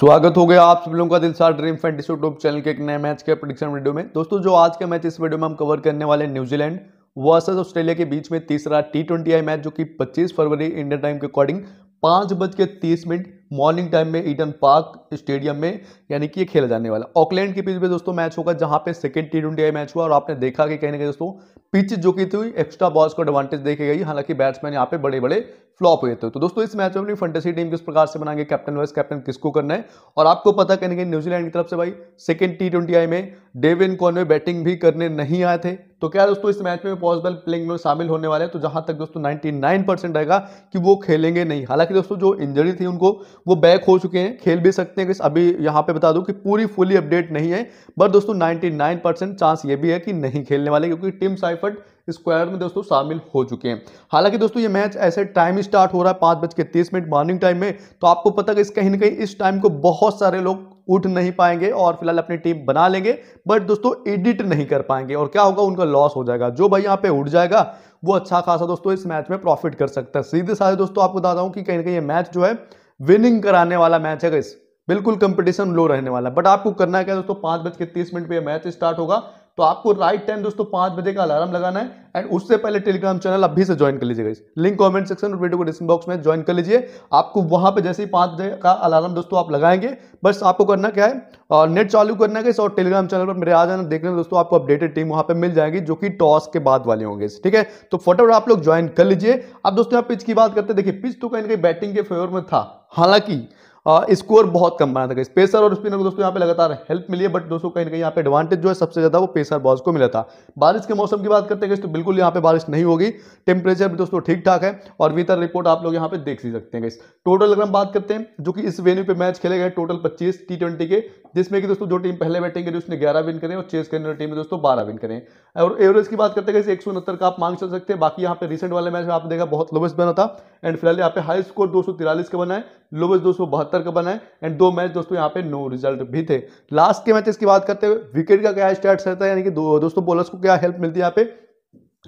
स्वागत हो गया आप सब लोगों का Dilsar dream fantasy YouTube channel के एक नए मैच के प्रोडिक्शन वीडियो में दोस्तों जो आज का मैच इस वीडियो में हम कवर करने वाले न्यूजीलैंड वर्सेस ऑस्ट्रेलिया के बीच में तीसरा टी ट्वेंटी आई मैच जो कि 25 फरवरी इंडियन टाइम के अकॉर्डिंग पाँच बज के तीस मिनट मॉर्निंग टाइम में ईटन पार्क स्टेडियम में यानी कि ये खेला जाने वाला ऑकलैंड के पिच में दोस्तों मैच होगा जहां पे second T twenty I match हुआ और आपने देखा कि कहीं ना कहीं दोस्तों पिच जो की थी एक्स्ट्रा बॉल्स को एडवांटेज देखी गई हालांकि बैट्समैन यहाँ पे बड़े बड़े फ्लॉप हुए थे तो दोस्तों इस मैच में अपनी फंटेसी टीम किस प्रकार से बनाएंगे कैप्टन वाइस कैप्टन किसको करना है और आपको पता करें के न्यूजीलैंड की तरफ से भाई सेकेंड टी ट्वेंटी आई में डेविन कॉनवे बैटिंग भी करने नहीं आए थे तो क्या दोस्तों इस मैच में पॉसिबल प्लेइंग में शामिल होने वाले हैं तो जहां तक दोस्तों 99 परसेंट रहेगा कि वो खेलेंगे नहीं हालांकि दोस्तों जो इंजरी थी उनको वो बैक हो चुके हैं खेल भी सकते हैं अभी यहां पे बता दूं कि पूरी फुली अपडेट नहीं है बट दोस्तों 99 परसेंट चांस ये भी है कि नहीं खेलने वाले क्योंकि टिम साइफर्ट स्क्वायर में दोस्तों शामिल हो चुके हैं हालांकि दोस्तों ये मैच ऐसे टाइम स्टार्ट हो रहा है पाँच बज के तीस मिनट मॉर्निंग टाइम में तो आपको पता कि कहीं ना कहीं इस टाइम को बहुत सारे लोग उठ नहीं पाएंगे और फिलहाल अपनी टीम बना लेंगे बट दोस्तों एडिट नहीं कर पाएंगे और क्या होगा उनका लॉस हो जाएगा जो भाई यहाँ पे उठ जाएगा वो अच्छा खासा दोस्तों इस मैच में प्रॉफिट कर सकता है सीधे साधे दोस्तों आपको बता रहा हूँ कि कहीं ना कहीं ये मैच जो है विनिंग कराने वाला मैच है इस बिल्कुल कंपटीशन लो रहने वाला बट आपको करना क्या दोस्तों पाँच बज के तीस मिनट पर यह मैच स्टार्ट होगा तो आपको राइट टाइम दोस्तों पांच बजे का अलार्म लगाना है एंड उससे पहले टेलीग्राम चैनल अभी से ज्वाइन कर लीजिएगा लिंक कमेंट सेक्शन और वीडियो को डिस्क्रिप्शन बॉक्स में ज्वाइन कर लीजिए आपको वहां पे जैसे ही पांच बजे का अलार्म दोस्तों आप लगाएंगे बस आपको करना क्या है और नेट चालू करना है और टेलीग्राम चैनल पर मेरे आ जाना देख लेना दोस्तों आपको अपडेटेड टीम वहां पर मिल जाएगी जो कि टॉस के बाद वाले होंगे ठीक है तो फटाफट आप लोग ज्वाइन कर लीजिए अब दोस्तों यहाँ पिच की बात करते हैं देखिए पिच तो कहीं ना कहीं बैटिंग के फेवर में था हालांकि स्कोर बहुत कम बना था पेसर और स्पिनर को दोस्तों यहाँ पे लगातार हेल्प मिली है बट दोस्तों कहीं ना कहीं यहाँ पे एडवांटेज जो है सबसे ज़्यादा वो पेसर बॉल्स को मिला था बारिश के मौसम की बात करते हैं तो बिल्कुल यहाँ पे बारिश नहीं होगी टेम्परेचर भी दोस्तों ठीक ठाक है और वीतर रिपोर्ट आप लोग यहाँ पे देख सकते हैं टोटल अगर हम बात करते हैं जो कि इस वेन्यू पे मैच खेले गए टोटल पच्चीस टी के जिसमें कि दोस्तों जो टीम पहले बैटिंग करी उसने 11 विन करें और चेस करने वाली टीम में दोस्तों 12 विन करें और एवरेज की बात करते हैं एक सौ का आप मांग चल सकते हैं बाकी यहाँ पे रिसेंट वाले मैच में आपने देखा बहुत लोवेस्ट बना था एंड फिलहाल यहाँ पे हाई स्कोर दो का बना है लोवेस्ट दो का बना है एंड दो मैच दोस्तों यहाँ पे नो रिजल्ट भी थे लास्ट के मैचेस की बात करते हुए विकेट का क्या स्टार्ट रहता है यानी कि दोस्तों बॉलर्स को क्या हेल्प मिलती है यहाँ पे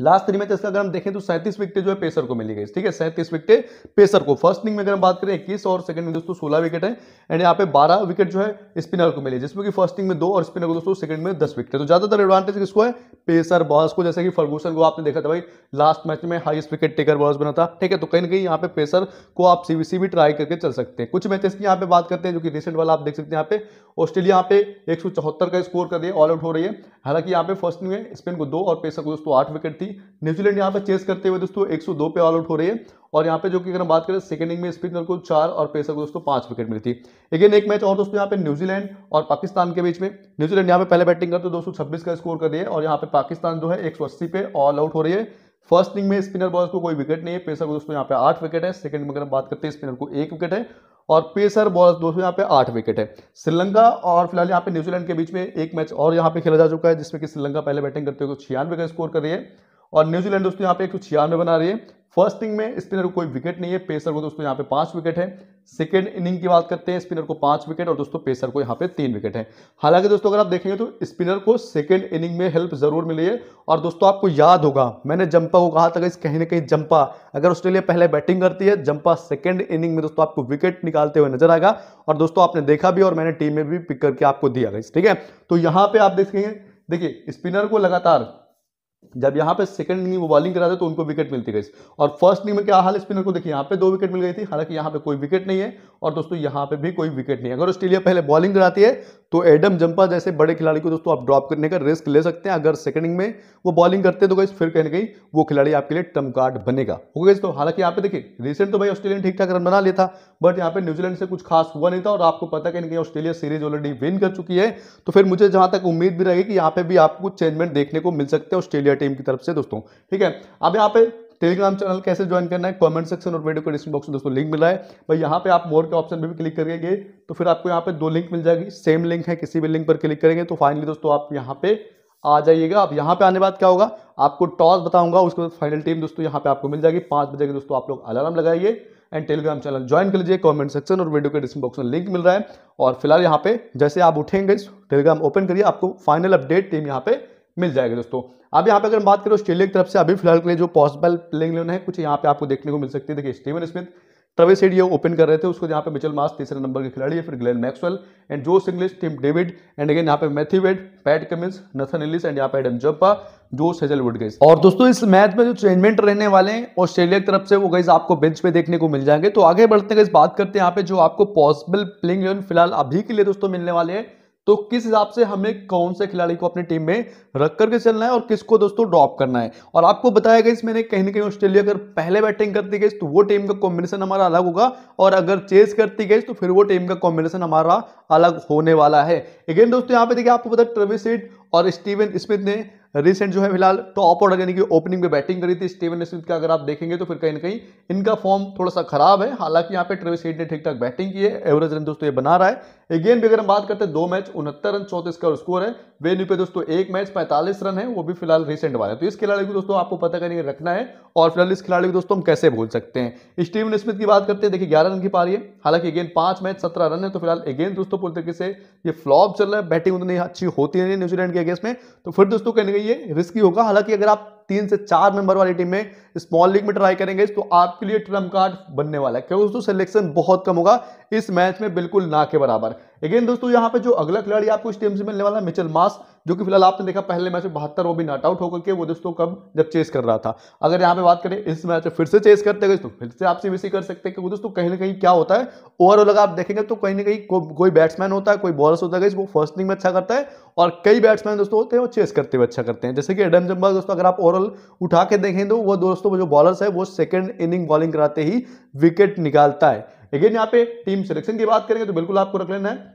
लास्ट थ्री मैचेस का अगर हम देखें तो सैंतीस विकेट जो है पेसर को मिली गई ठीक है सैंतीस विकेट पेसर को फर्स्ट इनिंग में अगर हम बात करें इक्कीस और सेकंड में दोस्तों सोलह विकेट है एंड यहाँ पे बारह विकेट जो है स्पिनर को मिले जिसमें कि फर्स्ट इनिंग में दो और स्पिनर को दोस्तों सेकंड में दस विकेट है तो ज्यादातर एडवांटेज किसको है पेसर बॉलर्स को जैसे कि फर्गूसन को आपने देखा था भाई लास्ट मैच में हाइस्ट विकेट टेकर बॉस बना था ठीक है तो कहीं ना कहीं यहाँ पे पेसर को आप सीवीसी भी ट्राई करके चल सकते हैं कुछ मैचेस की यहाँ पे बात करते हैं जो कि रिसेंट वाला आप देख सकते हैं यहाँ पे ऑस्ट्रेलिया यहाँ पे एक का स्कोर कर रही है ऑल आउट हो रही है हालांकि यहाँ पे फर्स्ट इनिंग में स्पिन को दो और पेसर को दोस्तों आठ विकेट थी न्यूजीलैंड यहाँ पे चेस करते हुए दोस्तों 102 पे ऑल आउट हो रही है और यहाँ पे जो कि अगर हम बात करें सेकंड इनिंग में स्पिनर को चार और पेसर को दोस्तों पांच विकेट मिली थी लेकिन एक मैच और दोस्तों यहाँ पे न्यूजीलैंड और पाकिस्तान के बीच में न्यूजीलैंड यहाँ पे पहले बैटिंग करते दो सौ का स्कोर कर दिए और यहाँ पे पाकिस्तान जो है एक पे ऑल आउट हो रही है फर्स्ट इनिंग में स्पिनर बॉल को कोई विकेट नहीं है पेसर को दोस्तों यहाँ पे आठ विकेट है सेकंड में अगर हम बात करते हैं स्पिनर को एक विकेट है और पेसर बॉल दोस्तों यहाँ पे आठ विकेट है श्रीलंका और फिलहाल यहाँ पे न्यूजीलैंड के बीच में एक मैच और यहाँ पे खेला जा चुका है जिसमें कि श्रीलंका पहले बैटिंग करते हुए छियानवे का स्कोर कर रही है और न्यूजीलैंड दोस्तों यहाँ पे एक छियानवे बना रही है फर्स्ट इनिंग में स्पिनर को कोई विकेट नहीं है पेसर को दोस्तों यहाँ पे पांच विकेट है सेकेंड इनिंग की बात करते हैं स्पिनर को पांच विकेट और दोस्तों पेसर को यहाँ पे तीन विकेट है हालांकि दोस्तों अगर आप देखेंगे तो स्पिनर को सेकेंड इनिंग में हेल्प जरूर मिली है और दोस्तों आपको याद होगा मैंने जंपा को कहा था कि कहीं ना कहीं जंपा अगर ऑस्ट्रेलिया पहले बैटिंग करती है जंपा सेकेंड इनिंग में दोस्तों आपको विकेट निकालते हुए नजर आएगा और दोस्तों आपने देखा भी और मैंने टीम में भी पिक करके आपको दिया गया ठीक है तो यहाँ पे आप देखेंगे देखिए स्पिनर को लगातार जब यहाँ पे सेकंड इनिंग वो बॉलिंग कराते तो उनको विकेट मिलती गई और फर्स्ट इनिंग में क्या हाल स्पिनर को देखिए यहाँ पे दो विकेट मिल गई थी हालांकि यहाँ पे कोई विकेट नहीं है और दोस्तों यहाँ पे भी कोई विकेट नहीं अगर ऑस्ट्रेलिया पहले बॉलिंग कराती है तो एडम जंपा जैसे बड़े खिलाड़ी को दोस्तों आप ड्रॉप करने का रिस्क ले सकते हैं अगर सेकंडिंग में वो बॉलिंग करते हैं तो गई फिर कहीं ना कहीं वो खिलाड़ी आपके लिए टम कार्ड बनेगा ओके तो हालांकि यहाँ पे देखिए रिसेंट तो भाई ऑस्ट्रेलिया ठीक ठाक रन बना लिया था बट यहाँ पे न्यूजीलैंड से कुछ खास हुआ नहीं था और आपको पता कहीं ना कहीं ऑस्ट्रेलिया सीरीज ऑलरेडी विन कर चुकी है तो फिर मुझे जहां तक उम्मीद भी रहेगी कि यहाँ पे भी आपको चेंजमेंट देखने को मिल सकते हैं ऑस्ट्रेलिया टीम की तरफ से दोस्तों ठीक है अब यहाँ पे टेलीग्राम चैनल कैसे ज्वाइन करना है कमेंट सेक्शन और वीडियो को डिस्क्रिप्शन बॉक्स में दोस्तों लिंक मिला है भाई यहाँ पे आप मोर के ऑप्शन पर भी क्लिक करेंगे तो फिर आपको यहाँ पे दो लिंक मिल जाएगी सेम लिंक है किसी भी लिंक पर क्लिक करेंगे तो फाइनली दोस्तों आप यहाँ पे आ जाइएगा आप यहाँ पे आने बाद क्या होगा आपको टॉस बताऊंगा उसके बाद फाइनल टीम दोस्तों यहाँ पे आपको मिल जाएगी पाँच बजे के दोस्तों आप लोग अलार्म लगाइए एंड टेलीग्राम चैनल ज्वाइन कर लीजिए कमेंट सेक्शन और वीडियो के डिस्क्रिप्शन बॉक्स में लिंक मिल रहा है और फिलहाल यहाँ पे जैसे आप उठेंगे टेलीग्राम ओपन करिए आपको फाइनल अपडेट टीम यहाँ पे मिल जाएगा दोस्तों अब यहाँ पे अगर हम बात करें ऑस्ट्रेलिया की तरफ से अभी फिलहाल के लिए जो पॉसिबल प्लेइंग लेन है कुछ यहाँ पे आपको देखने को मिल सकती है देखिए स्टीवन स्मिथ ट्रवे सीड ये ओपन कर रहे थे उसको यहाँ पे मिचल मास तीसरे नंबर के खिलाड़ी है फिर ग्लेन मैक्सवेल एंड जो English team David and again यहाँ पे Matthew Wade Pat Cummins Nathan Ellis and यहाँ पे एडम जब्बा जो वुड गई और दोस्तों इस मैच में जो चेंजमेंट रहने वाले हैं ऑस्ट्रेलिया की तरफ से वो गई आपको बेंच पे देखने को मिल जाएंगे तो आगे बढ़ते गए बात करते हैं यहाँ पे जो आपको पॉसिबल प्लेइंग इलेवन फिलहाल अभी के लिए दोस्तों मिलने वाले हैं तो किस हिसाब से हमें कौन से खिलाड़ी को अपनी टीम में रख करके चलना है और किसको दोस्तों ड्रॉप करना है और आपको बताया गया मैंने कहीं ना कहीं ऑस्ट्रेलिया अगर पहले बैटिंग करती गई तो वो टीम का कॉम्बिनेशन हमारा अलग होगा और अगर चेस करती गई तो फिर वो टीम का कॉम्बिनेशन हमारा अलग होने वाला है अगेन दोस्तों यहाँ पे देखिए आपको पता ट्रविसिट और स्टीवन स्मिथ ने रिसेंट जो है फिलहाल टॉप ऑर्डर यानी कि ओपनिंग में बैटिंग करी थी स्टीवन स्मिथ का अगर आप देखेंगे तो फिर कहीं ना कहीं इनका फॉर्म थोड़ा सा खराब है हालांकि यहाँ पे ट्रेविस हेड ने ठीक ठाक बैटिंग की है एवरेज रन दोस्तों ये बना रहा है अगेन भी अगर हम बात करते हैं दो मैच उनहत्तर रन चौंतीस का स्कोर है वेन्यू पे दोस्तों एक मैच पैंतालीस रन है वो भी फिलहाल रिसेंट वाले तो इस खिलाड़ी को दोस्तों आपको पता करके रखना है और फिलहाल इस खिलाड़ी को दोस्तों हम कैसे भूल सकते हैं स्टीवन स्मिथ की बात करते हैं देखिए ग्यारह रन की पारी है हालांकि अगेन पांच मैच सत्रह रन है तो फिलहाल अगेन दोस्तों पूरी तरीके से ये फ्लॉप चल रहा है बैटिंग उतनी अच्छी होती है न्यूजीलैंड के अगेंस्ट में तो फिर दोस्तों कहने का ये रिस्की होगा हालांकि अगर आप तीन से चार मेंबर वाली टीम में स्मॉल लीग में ट्राई करेंगे तो आपके लिए ट्रम्प कार्ड बनने वाला है क्योंकि दोस्तों सिलेक्शन बहुत कम होगा इस मैच में बिल्कुल ना के बराबर अगेन दोस्तों यहाँ पे जो अगला खिलाड़ी आपको इस टीम से मिलने वाला है मिचल मास जो कि फिलहाल आपने देखा पहले मैच में बहत्तर वो भी नॉट आउट होकर के वो दोस्तों कब जब चेस कर रहा था अगर यहाँ पे बात करें इस मैच में फिर से चेस करते गए तो फिर से आप सीबीसी कर सकते हैं क्योंकि दोस्तों कहीं ना कहीं क्या होता है ओवरऑल अगर आप देखेंगे तो कहीं ना कहीं को, कोई बैट्समैन होता है कोई बॉलर होता है वो फर्स्ट इनिंग में अच्छा करता है और कई बैट्समैन दोस्तों होते हैं वो चेस करते हुए अच्छा करते हैं जैसे कि एडम जम्बा दोस्तों अगर आप ओवर ओवरऑल उठा के देखें तो वो दोस्तों वो जो बॉलर्स है वो सेकेंड इनिंग बॉलिंग कराते ही विकेट निकालता है अगेन यहाँ पे टीम सिलेक्शन की बात करेंगे तो बिल्कुल आपको रख लेना है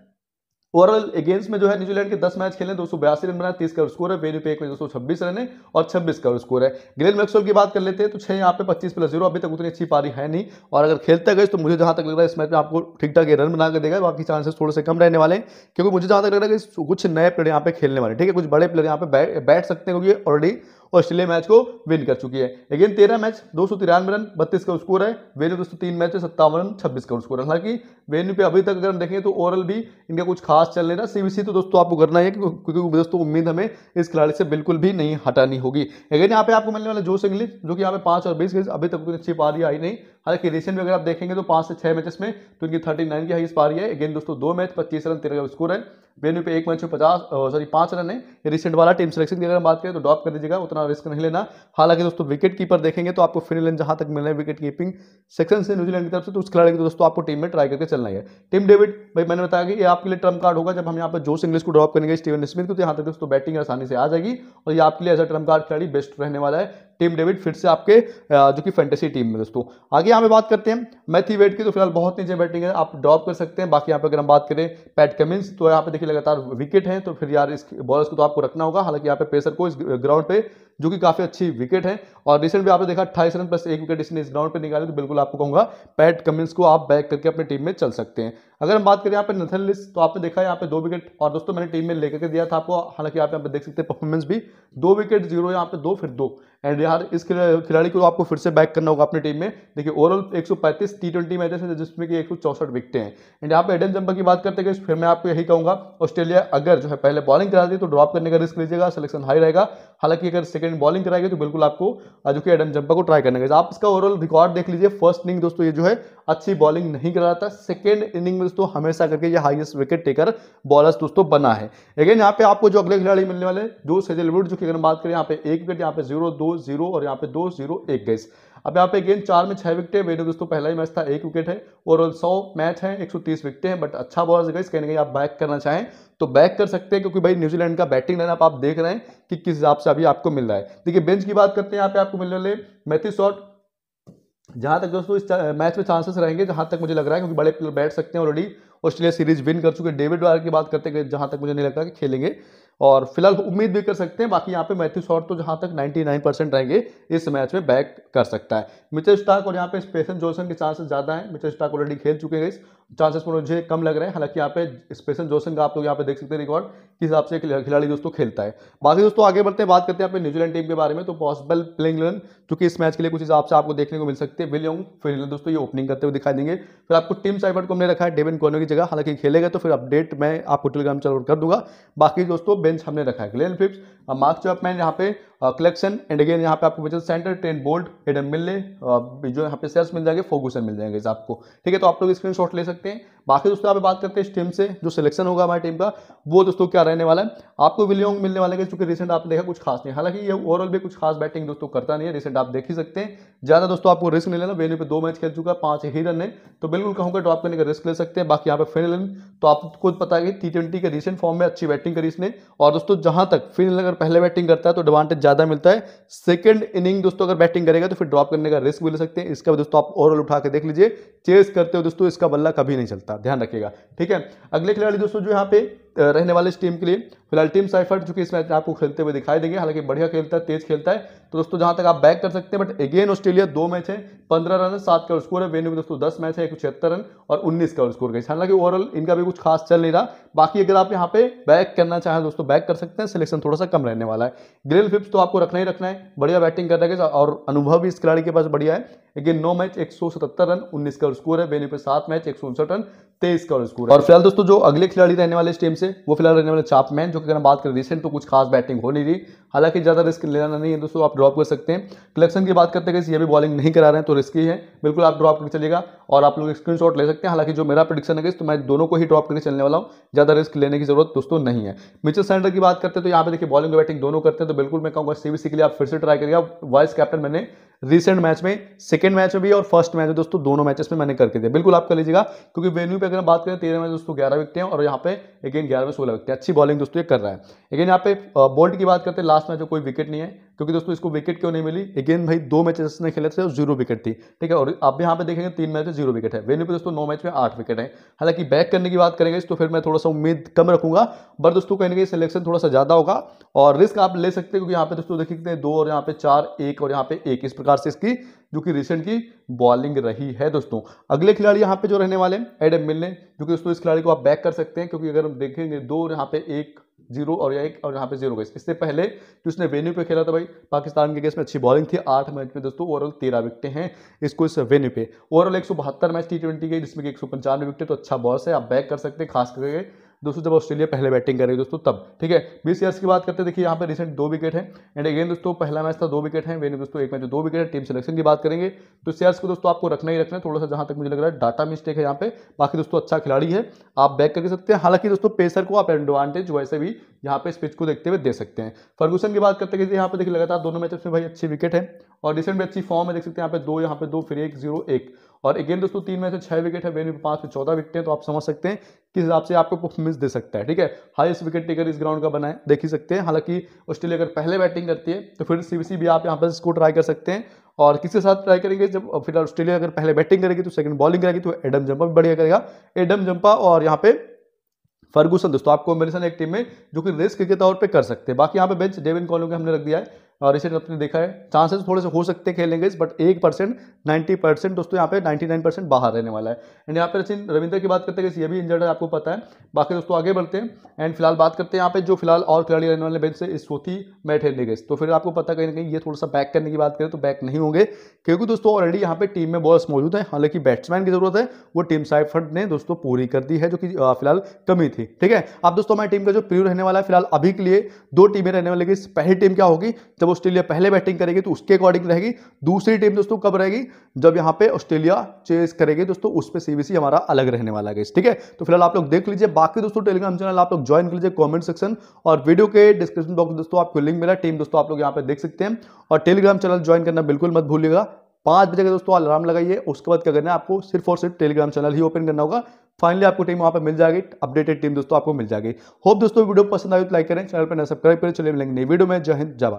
ओवरऑल अगेंस्ट में जो है न्यूजीलैंड के 10 मैच खेले दो सौ बयासी रन बनाए तीस का स्कोर है वेन्यू पे एक में दो सौ छब्बीस रन है और 26 का स्कोर है ग्रेन मैक्सवेल की बात कर लेते हैं तो छह यहाँ पे 25 प्लस जीरो अभी तक उतनी अच्छी पारी है नहीं और अगर खेलते गए तो मुझे जहां तक लग रहा है इस मैच में आपको ठीक ठाक रन बना कर देगा बाकी चांसेस थोड़े से कम रहने वाले क्योंकि मुझे जहां तक लग रहा है कि कुछ नए प्लेयर यहाँ पे खेलने वाले ठीक है कुछ बड़े प्लेयर यहाँ पे बैठ सकते हैं क्योंकि ऑलरेडी ऑस्ट्रेलिया मैच को विन कर चुकी है अगेन तेरह मैच दो सौ तिरानवे रन बत्तीस का स्कोर है वेन्यू दोस्तों तीन मैच है सत्तावन रन छब्बीस का स्कोर है हालांकि वेन्यू पे अभी तक अगर हम देखें तो ओवरऑल भी इनका कुछ खास चल नहीं रहा सीबीसी तो दोस्तों आपको करना है क्योंकि दोस्तों उम्मीद हमें इस खिलाड़ी से बिल्कुल भी नहीं हटानी होगी अगेन यहाँ पे आपको मिलने वाला जोश इंग्लिश जो कि यहाँ पे पांच और बीस अभी तक अच्छी पारी आई नहीं हालांकि रिसेंट में अगर आप देखेंगे तो पांच से छह मैचेस में तो इनकी थर्टी नाइन की हाइस पारी है अगेन दोस्तों दो मैच पच्चीस रन तेरह स्कोर है वेन्यू पे एक मैच में पचास सॉरी पांच रन है रिसेंट वाला टीम सिलेक्शन की अगर हम बात करें तो ड्रॉप कर दीजिएगा उतना रिस्क नहीं लेना हालांकि दोस्तों विकेट कीपर देखेंगे तो आपको फिनलैंड जहां तक मिल रहा है विकेट कीपिंग सेक्शन से न्यूजीलैंड की तरफ से तो उस खिलाड़ी को दोस्तों आपको टीम में ट्राई करके चलना है टीम डेविड भाई मैंने बताया कि ये आपके लिए ट्रम कार्ड होगा जब हम यहाँ पर जोश इंग्लिश को ड्रॉप करेंगे स्टीवन स्मिथ को तो यहाँ तक दोस्तों बैटिंग आसानी से आ जाएगी और ये आपके लिए ऐसा ट्रम कार्ड खिलाड़ी बेस्ट रहने वाला है टीम डेविड फिर से आपके जो कि फैंटेसी टीम में दोस्तों आगे यहाँ पे बात करते हैं मैथी वेट की तो फिलहाल बहुत नीचे बैटिंग है आप ड्रॉप कर सकते हैं बाकी यहाँ पर अगर हम बात करें पैट कमिंस तो यहाँ पे देखिए लगातार विकेट है तो फिर यार इस बॉलर्स को तो आपको रखना होगा हालांकि यहाँ पे पेसर को इस ग्राउंड पे जो कि काफ़ी अच्छी विकेट है और रिसेंट भी आपने देखा अट्ठाईस रन प्लस एक विकेट इसने इस ग्राउंड पर निकाले तो बिल्कुल आपको कहूँगा पैट कमिंस को आप बैक करके अपनी टीम में चल सकते हैं अगर हम बात करें यहाँ पे नथन लिस्ट तो आपने देखा यहाँ पे दो विकेट और दोस्तों मैंने टीम में लेकर के दिया था आपको हालांकि आप यहाँ पे देख सकते हैं परफॉर्मेंस भी दो विकेट जीरो यहाँ पे दो फिर दो एंड यार इस खिलाड़ी को आपको फिर से बैक करना होगा अपनी टीम में देखिए ओवरऑल 135 टी ट्वेंटी मैचेस हैं जिसमें कि एक सौ चौसठ विकटें हैं एंड यहाँ पे एडन जम्पा की बात करते हैं फिर मैं आपको यही कहूँगा ऑस्ट्रेलिया अगर जो है पहले बॉलिंग कराती है तो ड्रॉप करने का रिस्क लीजिएगा सिलेक्शन हाई रहेगा हालांकि अगर सेकंड बॉलिंग कराएगी तो बिल्कुल आपको जो कि एडन जम्पा को ट्राई करने का आप इसका ओवरऑल रिकॉर्ड देख लीजिए फर्स्ट इनिंग दोस्तों ये जो है अच्छी बॉलिंग नहीं करा था सेकेंड इनिंग में दोस्तों हमेशा करके ये हाइएस्ट विकेट टेकर बॉलर दोस्तों बना है लेकिन यहाँ पे आपको जो अगले खिलाड़ी मिलने वाले जो सेजल वुड जो कि अगर बात करें यहाँ पे एक विकेट यहाँ पे जीरो दो जीरो और यहाँ पे दो जीरो एक गैस अब यहाँ पे गेंद चार में छह विकटे वेनु दोस्तों पहला ही मैच था एक विकेट है ओवरऑल सौ मैच है एक सौ तीस विकेटें हैं बट अच्छा बॉलर है कहीं ना कहीं आप बैक करना चाहें तो बैक कर सकते हैं क्योंकि भाई न्यूजीलैंड का बैटिंग लाइनअप आप देख रहे हैं कि किस हिसाब से अभी आपको मिल रहा है देखिए बेंच की बात करते हैं यहाँ पे आपको मिलने वाले मैथी शॉट जहां तक दोस्तों इस मैच में चांसेस रहेंगे जहां तक मुझे लग रहा है क्योंकि बड़े प्लेयर बैठ सकते हैं ऑलरेडी ऑस्ट्रेलिया सीरीज विन कर चुके डेविड वायर की बात करते हैं जहां तक मुझे नहीं लगता कि खेलेंगे और फिलहाल उम्मीद भी कर सकते हैं बाकी यहाँ पे मैथ्यू शॉर्ट तो जहाँ तक 99 परसेंट रहेंगे इस मैच में बैक कर सकता है मिचेल स्टाक और यहाँ पे स्पेसन जोसन के चांसेस ज़्यादा हैं मिचेल स्टाक ऑलरेडी खेल चुके हैं चांसेस मुझे कम लग रहे हैं हालांकि यहाँ पे स्पेशल जोसन का आप लोग यहाँ पे देख सकते हैं रिकॉर्ड किस हिसाब से खिलाड़ी दोस्तों खेलता है बाकी दोस्तों आगे बढ़ते हैं बात करते हैं आप न्यूजीलैंड टीम के बारे में तो पॉसिबल प्लेइंग रन क्योंकि इस मैच के लिए कुछ हिसाब से आपको देखने को मिल सकते हैं विलियम फिर दोस्तों ये ओपनिंग करते हुए दिखाई देंगे फिर आपको टीम साइबर को हमने रखा है डेविन कोनो की जगह हालांकि खेलेगा तो फिर अपडेट मैं आपको टेलीग्राम चल कर दूंगा बाकी दोस्तों बेंच हमने रखा है ग्लेन फिप्स मार्क चपमैन यहाँ पे कलेक्शन एंड अगेन यहाँ पे आपको मिल Santner Trent Boult Adam Milne जो यहाँ पे सेल्स मिल जाएंगे फोकूसन मिल जाएंगे आपको ठीक है तो आप लोग स्क्रीन ले सकते सकते बाकी दोस्तों आप बात करते हैं इस टीम से जो सिलेक्शन होगा हमारी टीम का वो दोस्तों क्या रहने वाला है आपको विलियोंग मिलने वाला है क्योंकि रिसेंट आपने देखा कुछ खास नहीं हालांकि ये ओवरऑल भी कुछ खास बैटिंग दोस्तों करता नहीं है रिसेंट आप देख ही सकते हैं ज़्यादा दोस्तों आपको रिस्क नहीं लेना वेन्यू पर दो मैच खेल चुका पांच ही रन है तो बिल्कुल कहूँगा ड्रॉप करने का रिस्क ले सकते हैं बाकी यहाँ पर फिनलैंड तो आपको खुद पता है कि टी के रिसेंट फॉर्म में अच्छी बैटिंग करी इसने और दोस्तों जहाँ तक फिनलैंड अगर पहले बैटिंग करता है तो एडवांटेज ज़्यादा मिलता है सेकेंड इनिंग दोस्तों अगर बैटिंग करेगा तो फिर ड्रॉप करने का रिस्क भी ले सकते हैं इसका दोस्तों आप ओवरऑल उठा के देख लीजिए चेस करते हो दोस्तों इसका बल्ला कभी नहीं चलता ध्यान रखिएगा ठीक है अगले खिलाड़ी दोस्तों जो यहाँ पे रहने वाले इस टीम के लिए फिलहाल टीम साइफर्ट जो कि इस मैच में आपको खेलते हुए दिखाई देंगे हालांकि बढ़िया खेलता है तेज खेलता है तो दोस्तों जहां तक आप बैक कर सकते हैं बट अगेन ऑस्ट्रेलिया दो मैच है पंद्रह रन सात का स्कोर है वेन्यू में दोस्तों दस मैच है एक रन और उन्नीस का स्कोर गई हालांकि ओवरऑल इनका भी कुछ खास चल नहीं रहा बाकी अगर आप यहाँ पे बैक करना चाहें दोस्तों बैक कर सकते हैं सिलेक्शन थोड़ा सा कम रहने वाला है ग्रिल फिप्स तो आपको रखना ही रखना है बढ़िया बैटिंग कर है और अनुभव भी इस खिलाड़ी के पास बढ़िया है लेकिन नौ मैच एक रन उन्नीस का स्कोर है वेन्यू पे सात मैच एक रन तेईस का स्कोर और फिलहाल दोस्तों जो अगले खिलाड़ी रहने वाले इस टीम से से वो फिलहाल रहने वाले चापमैन जो कि अगर हम बात करें रिसेंट तो कुछ खास बैटिंग हो नहीं रही हालांकि ज़्यादा रिस्क लेना नहीं है दोस्तों आप ड्रॉप कर सकते हैं कलेक्शन की बात करते हैं कि ये भी बॉलिंग नहीं करा रहे हैं तो रिस्की है बिल्कुल आप ड्रॉप करके चलेगा और आप लोग स्क्रीन ले सकते हैं हालांकि जो मेरा प्रोडिक्शन है तो मैं दोनों को ही ड्रॉप करके चलने वाला हूँ ज़्यादा रिस्क लेने की जरूरत दोस्तों नहीं है मिचल सेंटर की बात करते हैं तो यहाँ पे देखिए बॉलिंग और बैटिंग दोनों करते हैं तो बिल्कुल मैं कहूँगा सीबीसी के लिए आप फिर से ट्राई करिएगा वाइस कैप्टन मैंने रिसेंट मैच में सेकेंड मैच में भी और फर्स्ट मैच में दोस्तों दोनों मैचेस में मैंने करके दिया बिल्कुल आप कर लीजिएगा क्योंकि वेन्यू पे अगर हम बात करें तेरह में दोस्तों ग्यारह विकटें और यहाँ पे अगेन ग्यारह में सोलह विकटें अच्छी बॉलिंग दोस्तों ये कर रहा है लेकिन यहाँ पे बोल्ट की बात करते हैं लास्ट मैच में कोई विकेट नहीं है क्योंकि दोस्तों इसको विकेट क्यों नहीं मिली अगेन भाई दो मैचेस इसने खेले थे जीरो विकेट थी ठीक है और आप यहाँ पे देखेंगे तीन मैच में जीरो विकेट है वेन्यू पे दोस्तों नौ मैच में आठ विकेट है हालांकि बैक करने की बात करेंगे तो फिर मैं थोड़ा सा उम्मीद कम रखूंगा बट दोस्तों कहीं ना सिलेक्शन थोड़ा सा ज़्यादा होगा और रिस्क आप ले सकते हैं क्योंकि यहाँ पे दोस्तों देख हैं दो और यहाँ पे चार एक और यहाँ पे एक इस प्रकार से इसकी जो कि रिसेंट की बॉलिंग रही है दोस्तों अगले खिलाड़ी यहाँ पे जो रहने वाले हैं एडम मिलने जो कि दोस्तों इस खिलाड़ी को आप बैक कर सकते हैं क्योंकि अगर हम देखेंगे दो और यहाँ पे एक जीरो और या एक और यहाँ पे जीरो गेस इससे पहले कि उसने वेन्यू पे खेला था भाई पाकिस्तान के गेस में अच्छी बॉलिंग थी आठ मैच में दोस्तों ओवरऑल तेरह विकटें हैं इसको इस वेन्यू पे ओवरऑल एक मैच टी ट्वेंटी गई जिसमें कि एक विकटें तो अच्छा बॉस है आप बैक कर सकते हैं खास करके दोस्तों जब ऑस्ट्रेलिया पहले बैटिंग कर रही है दोस्तों तब ठीक है बीस ईयर्स की बात करते देखिए यहाँ पर रिसेंट दो विकेट है एंड अगेन दोस्तों पहला मैच था दो विकेट है वेन दोस्तों एक मैच दो विकेट है टीम सिलेक्शन की बात करेंगे तो सीयर्स को दोस्तों आपको रखना ही रखना है थोड़ा सा जहाँ तक मुझे लग रहा है डाटा मिस्टेक है यहाँ पे बाकी दोस्तों अच्छा खिलाड़ी है आप बैक कर सकते हैं हालांकि दोस्तों पेसर को आप एडवांटेज वैसे भी यहाँ पे स्पिच को देखते हुए दे सकते हैं फर्गूसन की बात करते हैं यहाँ पे देखिए लगातार दोनों मैचेस में भाई अच्छी विकेट है और रिसेंट में अच्छी फॉर्म है देख सकते हैं यहाँ पे दो यहाँ पे दो फिर एक जीरो एक और अगेन दोस्तों तीन में से छह विकेट है वेन पांच से चौदह विकेट हैं तो आप समझ सकते हैं इस हिसाब से आपको परफॉर्मेंस दे सकता है ठीक है हाईएस्ट विकेट टेकर इस ग्राउंड का बनाए देख ही सकते हैं हालांकि ऑस्ट्रेलिया अगर पहले बैटिंग करती है तो फिर सी भी आप यहाँ पर इसको ट्राई कर सकते हैं और किसके साथ ट्राई करेंगे जब फिर ऑस्ट्रेलिया अगर पहले बैटिंग करेगी तो सेकंड बॉलिंग करेगी तो एडम जंपा भी बढ़िया करेगा एडम जंपा और यहाँ पे फर्गूसन दोस्तों आप कॉम्बिनेशन एक टीम में जो कि रेस के तौर पे कर सकते हैं बाकी यहाँ पे बेंच डेविन कॉलों के हमने रख दिया है और रिसेंट आपने देखा है चांसेस थोड़े से हो सकते हैं खेलेंगे बट एक परसेंट नाइन्टी परसेंट दोस्तों यहाँ पे नाइन्टी नाइन परसेंट बाहर रहने वाला है एंड यहाँ पे सचिन रविंद्र की बात करते हैं कि ये भी इंजर्ड है आपको पता है बाकी दोस्तों आगे बढ़ते हैं एंड फिलहाल बात करते हैं यहाँ पे जो फिलहाल और खिलाड़ी रहने वाले बेंच से इस चौथी मैट हेरने गए तो फिर आपको पता कहीं ना कहीं ये थोड़ा सा बैक करने की बात करें तो बैक नहीं होंगे क्योंकि दोस्तों ऑलरेडी यहाँ पे टीम में बॉल्स मौजूद है हालांकि बैट्समैन की जरूरत है वो टीम साइफर्ड ने दोस्तों पूरी कर दी है जो कि फिलहाल कमी थी ठीक है अब दोस्तों हमारी टीम का जो प्रियो रहने वाला है फिलहाल अभी के लिए दो टीमें रहने वाली पहली टीम क्या होगी जब जब ऑस्ट्रेलिया पहले बैटिंग करेगी तो उसके अकॉर्डिंग रहेगी दूसरी टीम दोस्तों कब रहेगी जब यहां पे ऑस्ट्रेलिया चेस करेगी दोस्तों उस पर सीबीसी हमारा अलग रहने वाला है ठीक है तो फिलहाल आप लोग देख लीजिए बाकी दोस्तों टेलीग्राम चैनल आप लोग ज्वाइन कर लीजिए कॉमेंट सेक्शन और वीडियो के डिस्क्रिप्शन बॉक्स दोस्तों आपको लिंक मिला टीम दोस्तों आप लोग यहाँ पे देख सकते हैं और टेलीग्राम चैनल ज्वाइन करना बिल्कुल मत भूलिएगा पांच बजे का दोस्तों अलार्म लगाइए उसके बाद क्या करना है आपको सिर्फ और सिर्फ टेलीग्राम चैनल ही ओपन करना होगा फाइनली आपको टीम वहां पे मिल जाएगी अपडेटेड टीम दोस्तों आपको मिल जाएगी होप दोस्तों वीडियो पसंद आए तो लाइक करें चैनल पर सब्सक्राइब करें चलिए मिलेंगे नई वीडियो में जय हिंद जय